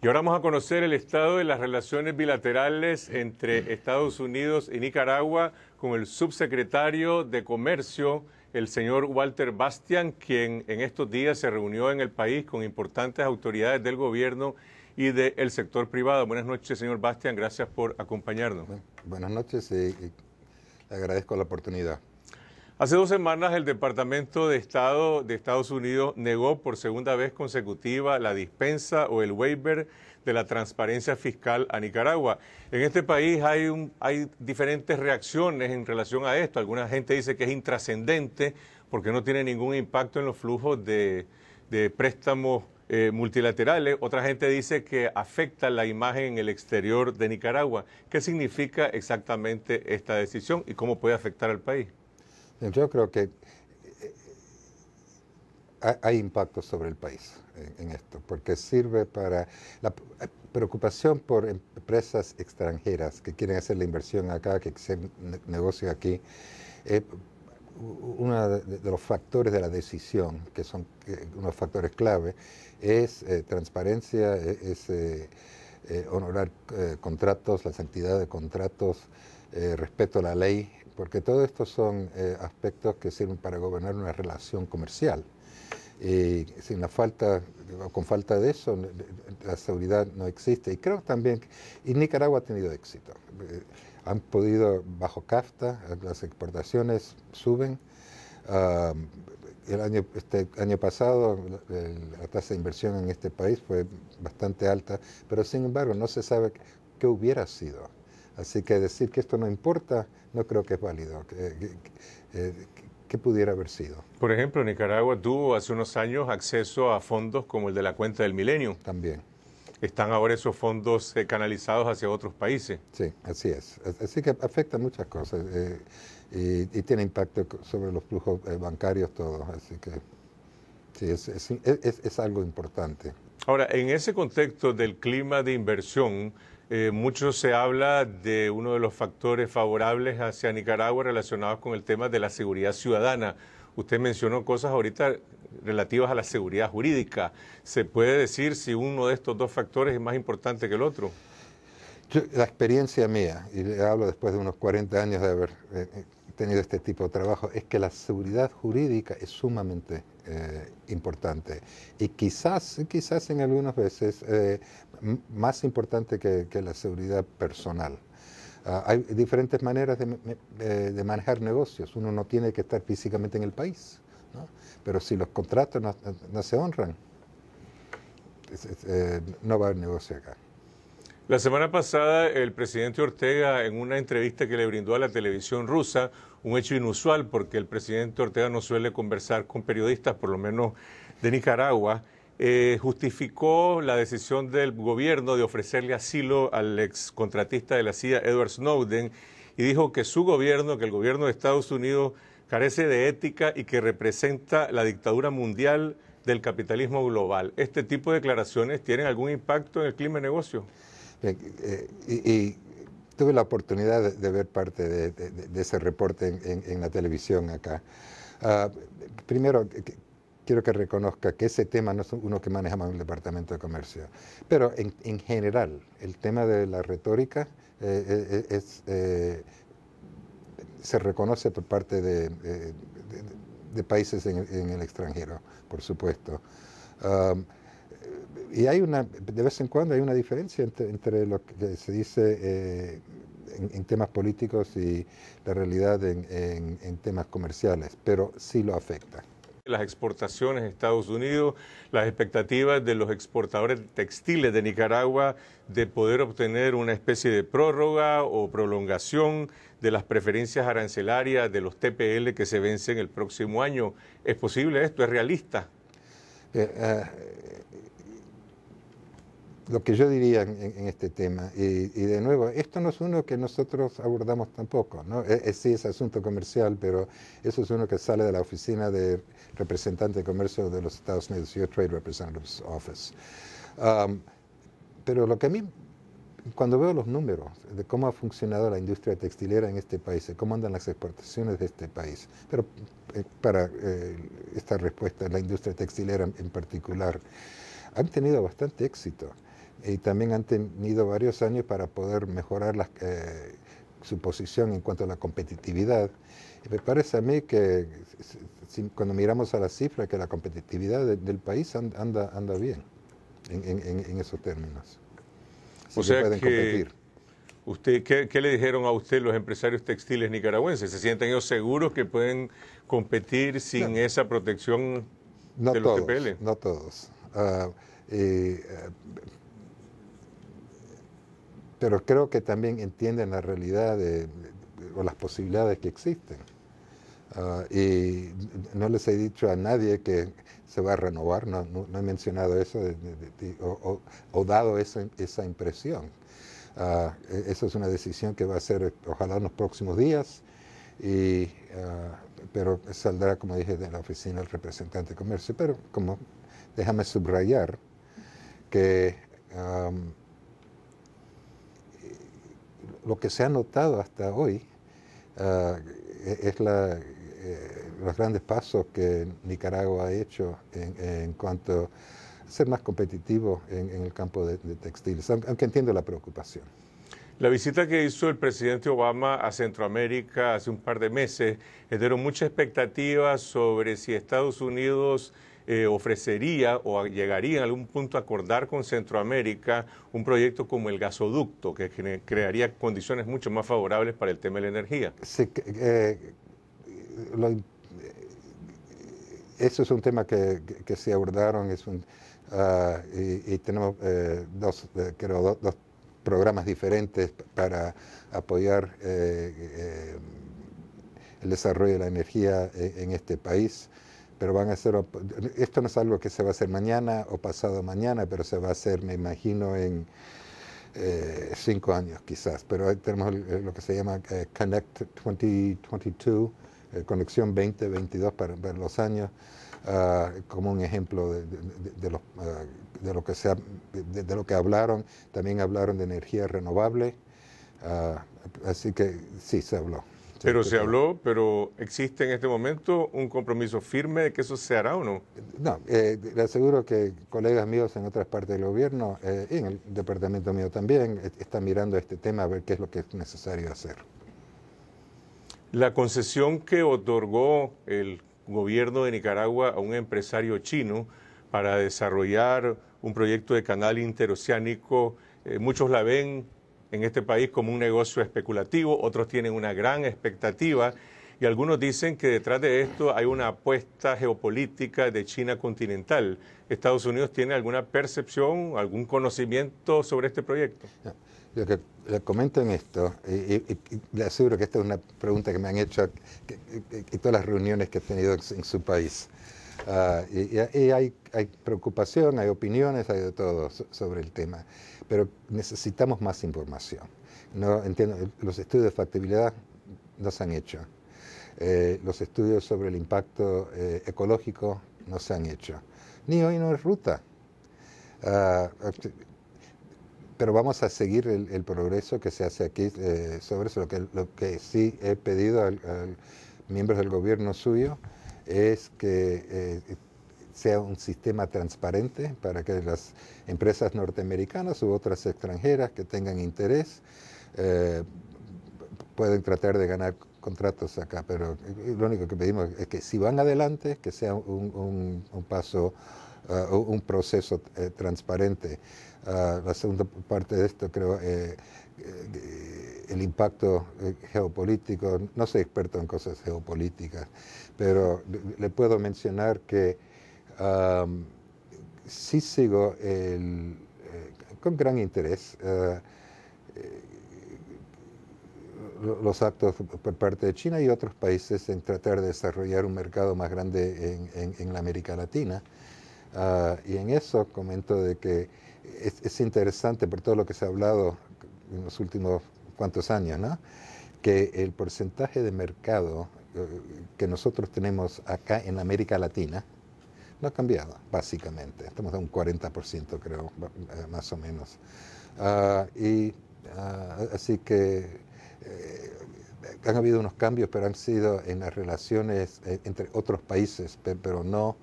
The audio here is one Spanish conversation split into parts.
Y ahora vamos a conocer el estado de las relaciones bilaterales entre Estados Unidos y Nicaragua con el subsecretario de Comercio, el señor Walter Bastian, quien en estos días se reunió en el país con importantes autoridades del gobierno y del sector privado. Buenas noches, señor Bastian, gracias por acompañarnos. Buenas noches, y, eh, eh, agradezco la oportunidad. Hace dos semanas el Departamento de Estado de Estados Unidos negó por segunda vez consecutiva la dispensa o el waiver de la transparencia fiscal a Nicaragua. En este país hay, hay diferentes reacciones en relación a esto. Alguna gente dice que es intrascendente porque no tiene ningún impacto en los flujos de, préstamos eh, multilaterales. Otra gente dice que afecta la imagen en el exterior de Nicaragua. ¿Qué significa exactamente esta decisión y cómo puede afectar al país? Yo creo que eh, eh, hay impacto sobre el país en, esto, porque sirve para la eh, preocupación por empresas extranjeras que quieren hacer la inversión acá, que se negocio aquí. uno de, los factores de la decisión, que son unos factores clave, es transparencia, e-, es honorar contratos, la santidad de contratos, respeto a la ley, porque todo estos son eh, aspectos que sirven para gobernar una relación comercial. Y sin la falta, con falta de eso, la seguridad no existe. Y creo también, que, y Nicaragua ha tenido éxito. Eh, han podido, bajo CAFTA, eh, las exportaciones suben. Ah, el año, este año pasado la tasa de inversión en este país fue bastante alta, pero sin embargo no se sabe qué hubiera sido Así que decir que esto no importa no creo que es válido. Eh, ¿Qué, pudiera haber sido? Por ejemplo, Nicaragua tuvo hace unos años acceso a fondos como el de la cuenta del milenio. También. Están ahora esos fondos eh, canalizados hacia otros países. Sí, así es. Así que afecta muchas cosas eh, y, tiene impacto sobre los flujos bancarios todos. Así que sí, es algo importante. Ahora, en ese contexto del clima de inversión, eh, mucho se habla de uno de los factores favorables hacia Nicaragua relacionados con el tema de la seguridad ciudadana. Usted mencionó cosas ahorita relativas a la seguridad jurídica. ¿Se puede decir si uno de estos dos factores es más importante que el otro? la experiencia mía, y le hablo después de unos 40 años de haber eh, eh, tenido este tipo de trabajo, es que la seguridad jurídica es sumamente eh, importante. Y quizás, quizás en algunas veces eh, más importante que, la seguridad personal. Ah, hay diferentes maneras de, de, manejar negocios. Uno no tiene que estar físicamente en el país, pero si los contratos no, no se honran, eh, no va a haber negocio acá. La semana pasada, el presidente Ortega, en una entrevista que le brindó a la televisión rusa, un hecho inusual porque el presidente Ortega no suele conversar con periodistas, por lo menos de Nicaragua, eh, justificó la decisión del gobierno de ofrecerle asilo al excontratista de la CIA, Edward Snowden, y dijo que su gobierno, que el gobierno de Estados Unidos, carece de ética y que representa la dictadura mundial del capitalismo global. ¿Este tipo de declaraciones tienen algún impacto en el clima de negocio? Eh, tuve la oportunidad de, ver parte de, ese reporte en, la televisión acá. Ah, primero, quiero que reconozca que ese tema no es uno que manejamos en el Departamento de Comercio, pero en, general, el tema de la retórica eh, eh, eh, se reconoce por parte de, países en, el extranjero, por supuesto. Ah, y hay una, de vez en cuando hay una diferencia entre, lo que se dice eh, en, temas políticos y la realidad en, temas comerciales, pero sí lo afecta las exportaciones a Estados Unidos, las expectativas de los exportadores textiles de Nicaragua de poder obtener una especie de prórroga o prolongación de las preferencias arancelarias de los TPL que se vencen el próximo año. ¿Es posible esto? ¿Es realista? Eh, eh, lo que yo diría en, este tema, y, de nuevo, esto no es uno que nosotros abordamos tampoco, ¿no? Eh, eh, sí es asunto comercial, pero eso es uno que sale de la oficina de representante de comercio de los Estados Unidos, Trade Representative's Office. Um, pero lo que a mí, cuando veo los números de cómo ha funcionado la industria textilera en este país, de cómo andan las exportaciones de este país, pero eh, para esta respuesta, la industria textilera en particular, han tenido bastante éxito y también han tenido varios años para poder mejorar eh, su posición en cuanto a la competitividad. Y me parece a mí que cuando miramos a las cifras, que la competitividad del país anda, anda bien en, esos términos. o sea pueden que competir. Usted, ¿qué, le dijeron a usted los empresarios textiles nicaragüenses? ¿Se sienten ellos seguros que pueden competir sin esa protección no de los TPL? No todos. Ah, eh, pero creo que también entienden la realidad o las posibilidades que existen. Ah, y no les he dicho a nadie que se va a renovar, no, he mencionado eso de, o, dado esa, esa impresión. Ah, e, esa es una decisión que va a ser, ojalá, en los próximos días, ah, pero saldrá, como dije, de la oficina del representante de comercio. Pero como déjame subrayar que lo que se ha notado hasta hoy ah, e-, es eh, los grandes pasos que Nicaragua ha hecho en, cuanto a ser más competitivo en, el campo de, textiles, aunque entiendo la preocupación. La visita que hizo el presidente Obama a Centroamérica hace un par de meses generó mucha expectativa sobre si Estados Unidos eh, ofrecería o llegaría a algún punto a acordar con Centroamérica un proyecto como el gasoducto, que crearía condiciones mucho más favorables para el tema de la energía. Eh, eh, eso es un tema que, se abordaron es un, ah, y, tenemos dos, programas diferentes para apoyar el desarrollo de la energía en este país pero van a ser, esto no es algo que se va a hacer mañana o pasado mañana, pero se va a hacer, me imagino, en eh, cinco años quizás. Pero tenemos lo que se llama eh, Connect 2022, eh, Conexión 2022 para, para los años, ah, como un ejemplo de, los, ah, de lo que se, de, lo que hablaron. También hablaron de energía renovable. Ah, así que sí, se habló. Pero se habló, pero ¿existe en este momento un compromiso firme de que eso se hará o no? No, eh, le aseguro que colegas míos en otras partes del gobierno eh, y en el departamento mío también están mirando este tema a ver qué es lo que es necesario hacer. La concesión que otorgó el gobierno de Nicaragua a un empresario chino para desarrollar un proyecto de canal interoceánico, eh, muchos la ven en este país como un negocio especulativo, otros tienen una gran expectativa y algunos dicen que detrás de esto hay una apuesta geopolítica de China continental. ¿Estados Unidos tiene alguna percepción, algún conocimiento sobre este proyecto? que comento en esto, y, le aseguro que esta es una pregunta que me han hecho en todas las reuniones que he tenido en su país. Ah, y, hay, preocupación, hay opiniones, hay de todo sobre el tema, pero necesitamos más información. No entiendo, los estudios de factibilidad no se han hecho, eh, los estudios sobre el impacto eh, ecológico no se han hecho, ni hoy no es ruta. Ah, este, pero vamos a seguir el, progreso que se hace aquí eh, sobre eso, lo que, sí he pedido a, a miembros del gobierno suyo es que eh, sea un sistema transparente para que las empresas norteamericanas u otras extranjeras que tengan interés eh, pueden tratar de ganar contratos acá, pero eh, lo único que pedimos es que si van adelante, que sea un, paso, un proceso transparente. Ah, la segunda parte de esto creo, el impacto eh, geopolítico, no soy experto en cosas geopolíticas, pero le puedo mencionar que sí sigo eh, con gran interés eh, los actos por parte de China y otros países en tratar de desarrollar un mercado más grande en, la América Latina. Ah, y en eso comento de que es, es, interesante por todo lo que se ha hablado en los últimos cuantos años, ¿no? que el porcentaje de mercado eh, que nosotros tenemos acá en América Latina no ha cambiado, básicamente. Estamos en un 40%, creo, eh, más o menos. Ah, y ah, así que eh, han habido unos cambios, pero han sido en las relaciones entre otros países, pero no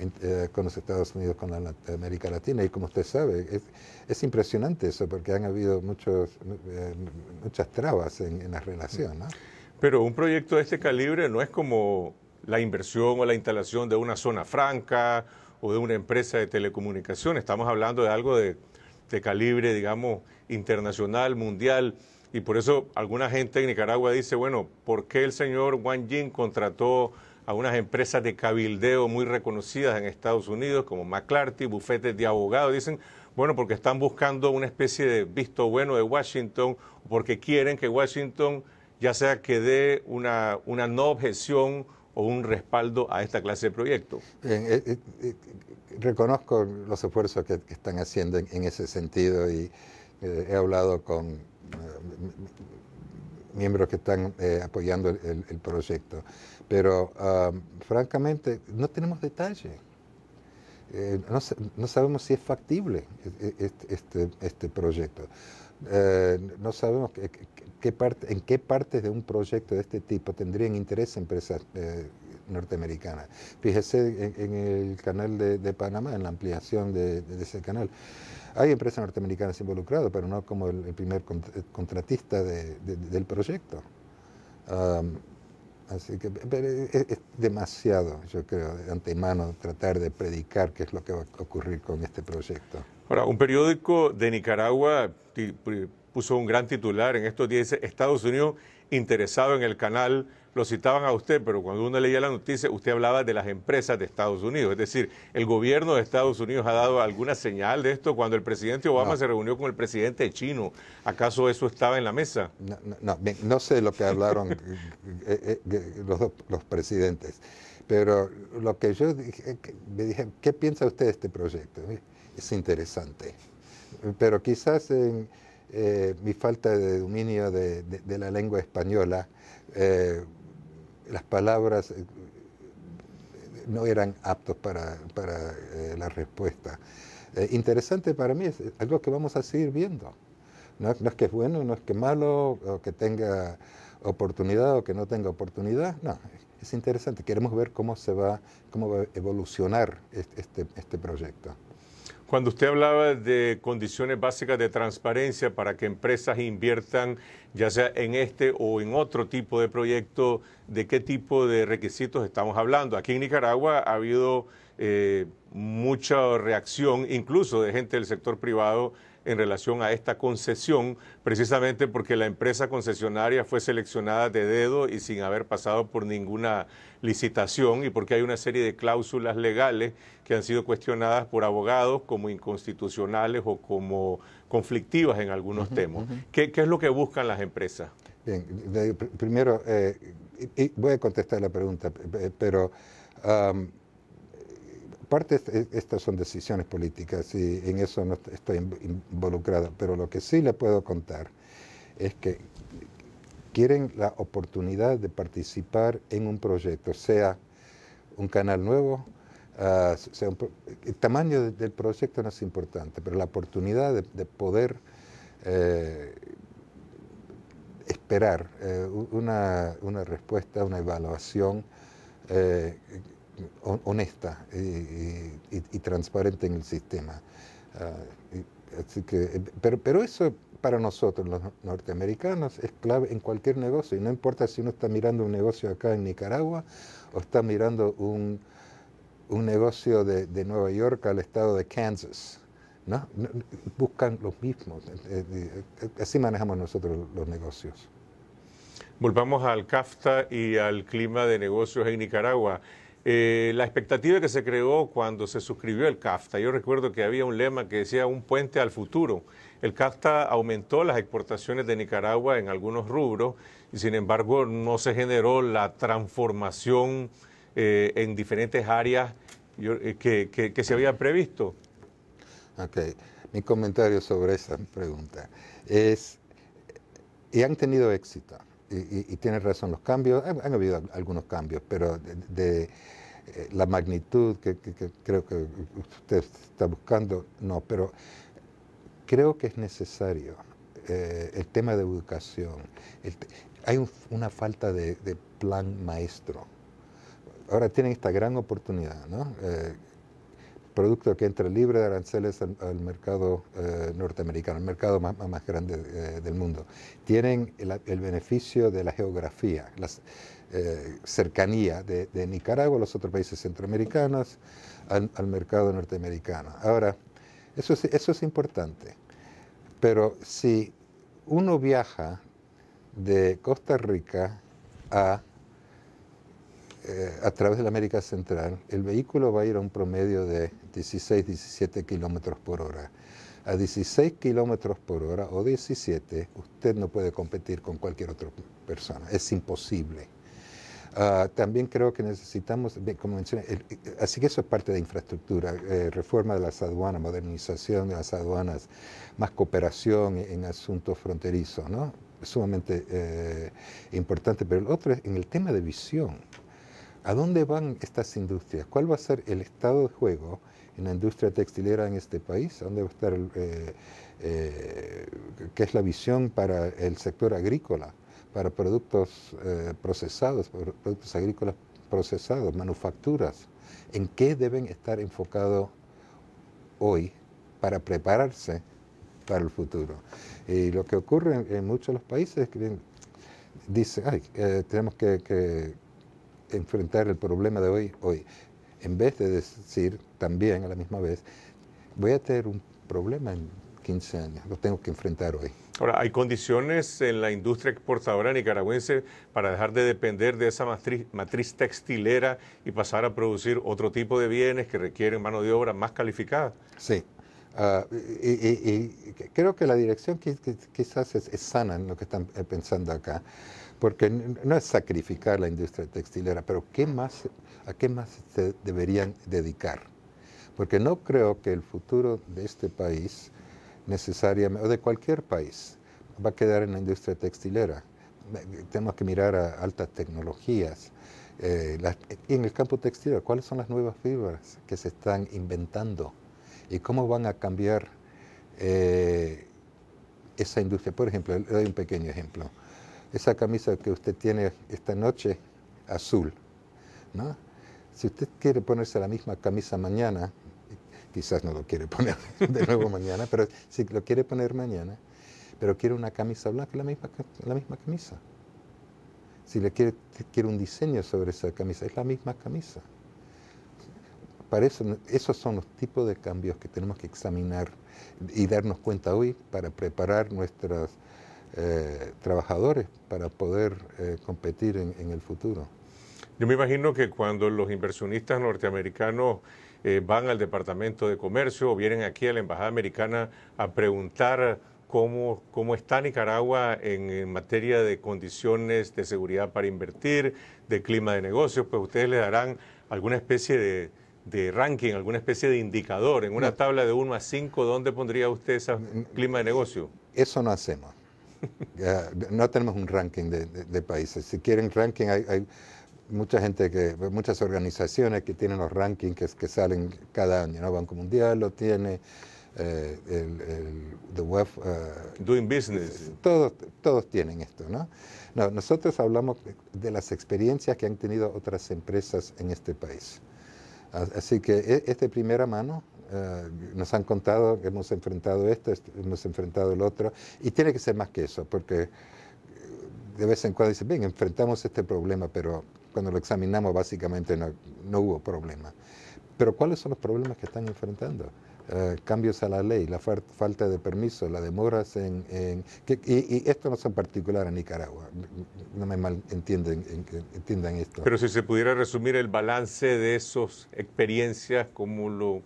eh, con los Estados Unidos, con América Latina. Y como usted sabe, es, impresionante eso, porque han habido muchos, eh, muchas trabas en, la relación. Pero un proyecto de este calibre no es como la inversión o la instalación de una zona franca o de una empresa de telecomunicación. Estamos hablando de algo de, calibre, digamos, internacional, mundial. Y por eso alguna gente en Nicaragua dice, bueno, ¿por qué el señor Wang Jing contrató a unas empresas de cabildeo muy reconocidas en Estados Unidos, como McClarty, bufetes de abogados, dicen, bueno, porque están buscando una especie de visto bueno de Washington, porque quieren que Washington ya sea que dé una, una no objeción o un respaldo a esta clase de proyecto. Eh, eh, eh, reconozco los esfuerzos que, están haciendo en, ese sentido y he hablado con miembros que están eh, apoyando el, proyecto. Pero francamente no tenemos detalle. Eh, no, sabemos si es factible e, e, este, este, este, proyecto. Eh, no sabemos qué, qué parte, en qué partes de un proyecto de este tipo tendrían interés empresas norteamericana. Fíjese en, el canal de, Panamá, en la ampliación de, ese canal. Hay empresas norteamericanas involucradas, pero no como el, primer contratista del proyecto. así que es, demasiado, yo creo, de antemano tratar de predicar qué es lo que va a ocurrir con este proyecto. Ahora, un periódico de Nicaragua puso un gran titular en estos días, dice Estados Unidos interesado en el canal lo citaban a usted, pero cuando uno leía la noticia, usted hablaba de las empresas de Estados Unidos. Es decir, ¿el gobierno de Estados Unidos ha dado alguna señal de esto? Cuando el presidente Obama se reunió con el presidente chino, ¿acaso eso estaba en la mesa? No, no, no sé lo que hablaron eh, eh, eh, los, dos, presidentes, pero lo que yo dije, me dije, ¿qué piensa usted de este proyecto? Es interesante, pero quizás en... mi falta de dominio de, la lengua española las palabras eh, no eran aptos para, eh, la respuesta. Eh, interesante para mí es algo que vamos a seguir viendo. No, es que es bueno, no es que malo, o que tenga oportunidad o que no tenga oportunidad, no, es interesante. Queremos ver cómo se va, cómo va a evolucionar este, este, este proyecto. Cuando usted hablaba de condiciones básicas de transparencia para que empresas inviertan, ya sea en este o en otro tipo de proyecto, ¿de qué tipo de requisitos estamos hablando? Aquí en Nicaragua ha habido eh, mucha reacción, incluso de gente del sector privado, en relación a esta concesión, precisamente porque la empresa concesionaria fue seleccionada de dedo y sin haber pasado por ninguna licitación y porque hay una serie de cláusulas legales que han sido cuestionadas por abogados como inconstitucionales o como conflictivas en algunos temas. ¿Qué, es lo que buscan las empresas? Bien, primero, eh, voy a contestar la pregunta, pero... Aparte e, estas son decisiones políticas y en eso no estoy involucrado pero lo que sí le puedo contar es que quieren la oportunidad de participar en un proyecto, sea un canal nuevo, ah, el tamaño del proyecto no es importante, pero la oportunidad de, poder eh, esperar eh, una, respuesta, una evaluación eh, honesta eh, eh, y, transparente en el sistema. Ah, eh, pero, eso para nosotros, los norteamericanos, es clave en cualquier negocio. Y no importa si uno está mirando un negocio acá en Nicaragua o está mirando un, negocio de, Nueva York al estado de Kansas. ¿no? Buscan los mismos. Así manejamos nosotros los negocios. Volvamos al CAFTA y al clima de negocios en Nicaragua. Eh, la expectativa que se creó cuando se suscribió el CAFTA, yo recuerdo que había un lema que decía un puente al futuro. El CAFTA aumentó las exportaciones de Nicaragua en algunos rubros y sin embargo no se generó la transformación eh, en diferentes áreas eh, que, se había previsto. mi comentario sobre esa pregunta es, ¿y han tenido éxito? y, y tienes razón, los cambios, han, habido algunos cambios, pero de, eh, la magnitud que, creo que usted está buscando, no, pero creo que es necesario eh, el tema de educación. hay una falta de, plan maestro. Ahora tienen esta gran oportunidad, ¿no? Eh, producto que entra libre de aranceles al, mercado eh, norteamericano, el mercado más, grande eh, del mundo. Tienen el, beneficio de la geografía, la eh, cercanía de, Nicaragua, los otros países centroamericanos, al, mercado norteamericano. Ahora, eso eso es importante, pero si uno viaja de Costa Rica a eh, a través de la América Central, el vehículo va a ir a un promedio de 16, 17 kilómetros por hora. A 16 kilómetros por hora o 17, usted no puede competir con cualquier otra persona. Es imposible. Ah, también creo que necesitamos, como mencioné, así que eso es parte de infraestructura, eh, reforma de las aduanas, modernización de las aduanas, más cooperación en, asuntos fronterizos, ¿no? Sumamente eh, importante. Pero el otro es en el tema de visión. ¿A dónde van estas industrias? ¿Cuál va a ser el estado de juego en la industria textilera en este país? ¿A dónde va a estar, eh, eh, qué es la visión para el sector agrícola, para productos eh, procesados, productos agrícolas procesados, manufacturas? ¿En qué deben estar enfocados hoy para prepararse para el futuro? Y lo que ocurre en, muchos de los países es que dicen, ay, tenemos que enfrentar el problema de hoy hoy. En vez de decir también a la misma vez, voy a tener un problema en 15 años, lo tengo que enfrentar hoy. Ahora, ¿hay condiciones en la industria exportadora nicaragüense para dejar de depender de esa matriz, textilera y pasar a producir otro tipo de bienes que requieren mano de obra más calificada? Sí, ah, y, creo que la dirección quizás es, es, sana en lo que están eh, pensando acá porque no es sacrificar la industria textilera, pero ¿qué más, ¿a qué más se deberían dedicar? Porque no creo que el futuro de este país necesariamente, o de cualquier país, va a quedar en la industria textilera. Tenemos que mirar a altas tecnologías. Eh, en el campo textilero, ¿cuáles son las nuevas fibras que se están inventando? ¿Y cómo van a cambiar eh, esa industria? Por ejemplo, le doy un pequeño ejemplo esa camisa que usted tiene esta noche, azul, Si usted quiere ponerse la misma camisa mañana, quizás no lo quiere poner de nuevo mañana, pero si lo quiere poner mañana, pero quiere una camisa blanca, la misma, la misma camisa. Si le quiere, quiere un diseño sobre esa camisa, es la misma camisa. Para eso, esos son los tipos de cambios que tenemos que examinar y darnos cuenta hoy para preparar nuestras eh, trabajadores para poder eh, competir en, el futuro. Yo me imagino que cuando los inversionistas norteamericanos eh, van al Departamento de Comercio o vienen aquí a la Embajada Americana a preguntar cómo, cómo está Nicaragua en, materia de condiciones de seguridad para invertir, de clima de negocios, pues ustedes le darán alguna especie de, ranking, alguna especie de indicador, en una tabla de 1 a 5, ¿dónde pondría usted ese clima de negocio? Eso no hacemos no tenemos un ranking de, países. Si quieren ranking, hay, mucha gente, que, muchas organizaciones que tienen los rankings que, salen cada año. ¿no? Banco Mundial lo tiene, eh, The Web. Eh, Doing Business. Eh, todos, todos tienen esto. ¿no? nosotros hablamos de las experiencias que han tenido otras empresas en este país. Así que e, es de primera mano eh, nos han contado que hemos enfrentado esto, hemos enfrentado el otro, y tiene que ser más que eso, porque eh, de vez en cuando dicen, bien, enfrentamos este problema, pero cuando lo examinamos básicamente no, hubo problema. Pero ¿cuáles son los problemas que están enfrentando? Eh, cambios a la ley, la falta de permiso, la demoras en... en que, y, esto no es en particular a Nicaragua, no me mal entienden, entiendan esto. Pero si se pudiera resumir el balance de esas experiencias, ¿cómo lo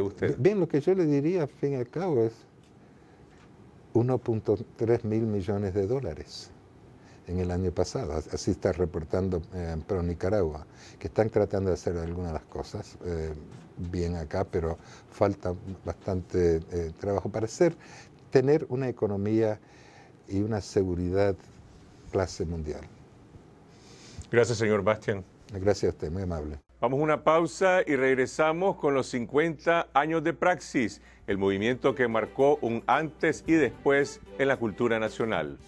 usted? Bien, lo que yo le diría, al fin y al cabo, es 1.3 mil millones de dólares en el año pasado. Así está reportando en eh, Pro Nicaragua, que están tratando de hacer algunas de las cosas eh, bien acá, pero falta bastante eh, trabajo para hacer, tener una economía y una seguridad clase mundial. Gracias, señor Bastian. Gracias a usted, muy amable. Vamos a una pausa y regresamos con los 50 años de Praxis, el movimiento que marcó un antes y después en la cultura nacional.